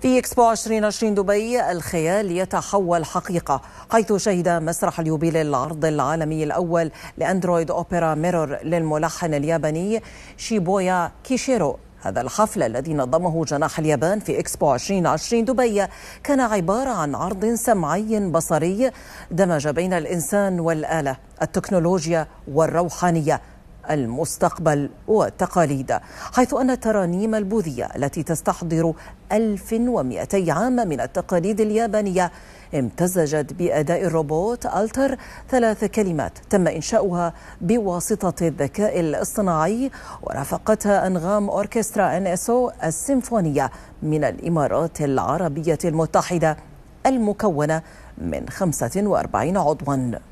في إكسبو 2020 دبي الخيال يتحول حقيقة حيث شهد مسرح اليوبيل العرض العالمي الأول لأندرويد أوبرا ميرور للملحن الياباني شيبويا كيشيرو هذا الحفل الذي نظمه جناح اليابان في إكسبو 2020 دبي كان عبارة عن عرض سمعي بصري دمج بين الإنسان والآلة التكنولوجيا والروحانية المستقبل والتقاليد حيث أن الترانيم البوذية التي تستحضر 1200 عام من التقاليد اليابانية امتزجت بأداء الروبوت ألتر ثلاث كلمات تم إنشاؤها بواسطة الذكاء الاصطناعي ورافقتها أنغام أوركسترا أن السيمفونية من الإمارات العربية المتحدة المكونة من 45 عضواً